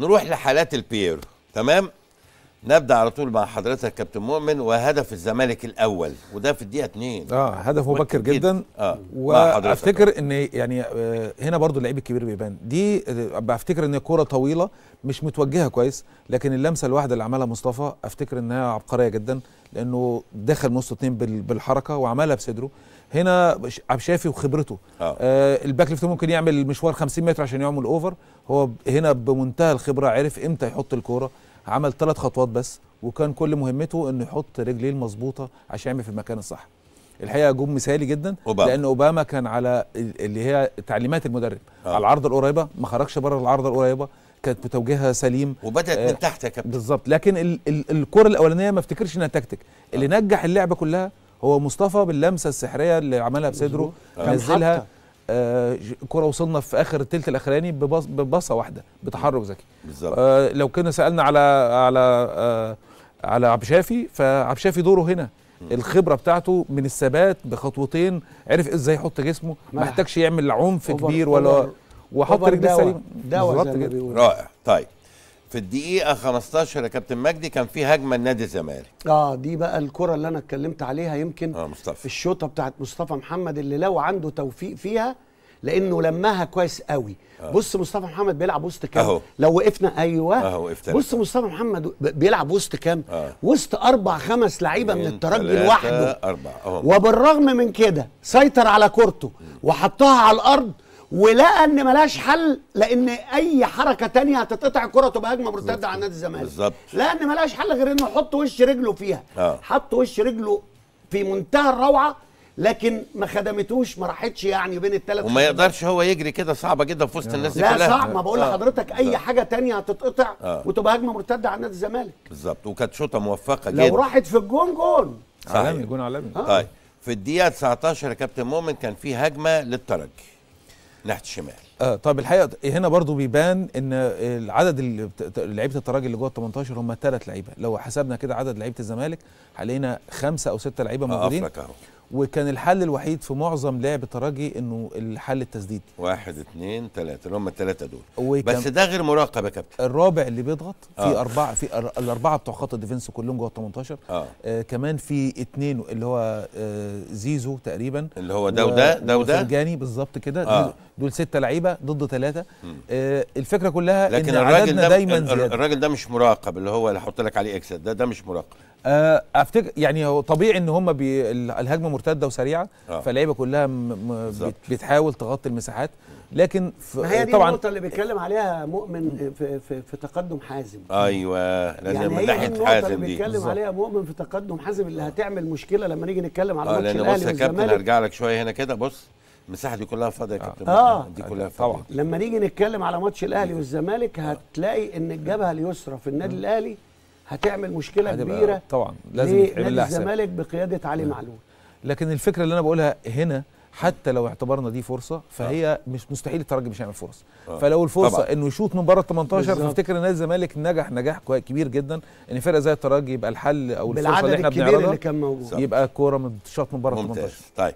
نروح لحالات البيرو تمام نبدا على طول مع حضرتك كابتن مؤمن وهدف الزمالك الاول وده في الدقيقه 2 اه هدف مبكر جدا اه وافتكر ان يعني آه، هنا برضو اللعيب الكبير بيبان دي آه، بفتكر ان كوره طويله مش متوجهه كويس لكن اللمسه الواحده اللي عملها مصطفى افتكر انها عبقريه جدا لانه دخل نص اتنين بالحركه وعملها بصدره هنا عبد شافي وخبرته آه. آه الباك ليفت ممكن يعمل مشوار 50 متر عشان يعمل اوفر هو هنا بمنتهى الخبره عرف امتى يحط الكوره عمل ثلاث خطوات بس وكان كل مهمته انه يحط رجليه المظبوطه عشان يعمل في المكان الصح الحقيقه جو مثالي جدا أوباما. لان اوباما كان على اللي هي تعليمات المدرب أوه. على العرض القريبه ما خرجش بره العرض القريبه كانت بتوجيهها سليم وبدات آه من تحت يا كابتن بالظبط لكن ال ال الكره الاولانيه ما افتكرش انها تكتيك اللي أه. نجح اللعبه كلها هو مصطفى باللمسه السحريه اللي عملها بصدره آه. نزلها آه كره وصلنا في اخر الثلث الاخراني بباصه واحده بتحرك ذكي بالظبط آه لو كنا سالنا على على آه على عبد شافي فعبد شافي دوره هنا الخبره بتاعته من الثبات بخطوتين عرف ازاي يحط جسمه ما احتاجش يعمل عنف كبير ولا وحط رجليه سليم بالظبط رائع طيب في الدقيقة 15 يا كابتن مجدي كان في هجمة لنادي الزمالك اه دي بقى الكرة اللي انا اتكلمت عليها يمكن آه مصطفى الشوطة بتاعت مصطفى محمد اللي لو عنده توفيق فيها لانه لماها كويس قوي أوه. بص مصطفى محمد بيلعب وسط كام أوه. لو وقفنا ايوه أهو وقفت بص مصطفى محمد بيلعب وسط كام آه. وسط اربع خمس لعيبه من الترجي لوحده أربع. وبالرغم من كده سيطر على كورته وحطها على الارض ولقى ان ملاش حل لان اي حركه تانية هتتقطع الكره تبقى هجمه مرتده على نادي الزمالك بالظبط لقى ان ملاش حل غير انه يحط وش رجله فيها آه. حط وش رجله في منتهى الروعه لكن ما خدمتوش ما راحتش يعني بين الثلاث وما يقدرش هو يجري كده صعبه جدا في وسط الناس دي كلها لا صعب ما بقول آه. لحضرتك اي حاجه تانية هتتقطع آه. وتبقى هجمه مرتده على نادي الزمالك بالظبط وكانت شوطه موفقه جدا لو راحت في الجون جون عالمي جون عالمي آه. طيب في الدقيقه 19 يا كابتن مؤمن كان في هجمه للترجي لخت شمال اه طب الحقيقه هنا برضو بيبان ان العدد لعيبه التراجي اللي جوه ال 18 هم ثلاث لعيبه لو حسبنا كده عدد لعيبه الزمالك هنلاقينا خمسه او سته لعيبه آه، موجودين آه وكان الحل الوحيد في معظم لعب التراجي انه الحل التسديد واحد اثنين ثلاثة اللي هم الثلاثة دول بس ده غير مراقب يا كابتن الرابع اللي بيضغط في آه. أربعة في الأربعة بتوع خط الديفنس كلهم جوه ال 18 آه. آه كمان في اثنين اللي هو آه زيزو تقريبا اللي هو ده وده ده وده بالظبط كده آه. دول ستة لعيبة ضد ثلاثه آه الفكره كلها لكن إن الراجل ده دايما زيادة. الراجل ده مش مراقب اللي هو اللي حط لك عليه اكس ده ده مش مراقب آه افتكر يعني هو طبيعي ان هم الهجمه مرتده وسريعه آه. فاللعيبه كلها بتحاول تغطي المساحات لكن في هي دي طبعا النقطه اللي بيتكلم عليها مؤمن في, في, في تقدم حازم ايوه لازم يعني من ناحيه حازم اللي دي بيتكلم عليها مؤمن في تقدم حازم اللي هتعمل مشكله لما نيجي نتكلم على آه، الماتش الاهلي والزمالك بص يا كابتن هرجع لك شويه هنا كده بص المساحه دي كلها فاضيه يا آه. كابتن اه دي كلها فاضيه طبعا لما نيجي نتكلم على ماتش الاهلي والزمالك هتلاقي ان الجبهه اليسرى في النادي الاهلي هتعمل مشكله كبيره طبعا لازم يتعمل لها الزمالك بقياده علي معلول لكن الفكره اللي انا بقولها هنا حتى لو اعتبرنا دي فرصه فهي آه. مش مستحيل الترجي مش هيعمل فرص آه. فلو الفرصه طبعا. انه يشوط من بره ال 18 فافتكر ان نادي الزمالك نجح نجاح كبير جدا ان فرقه زي الترجي يبقى الحل او الفرصه اللي احنا بنعرضها اللي كان موجود يبقى كوره من شوط من بره ال 18 طيب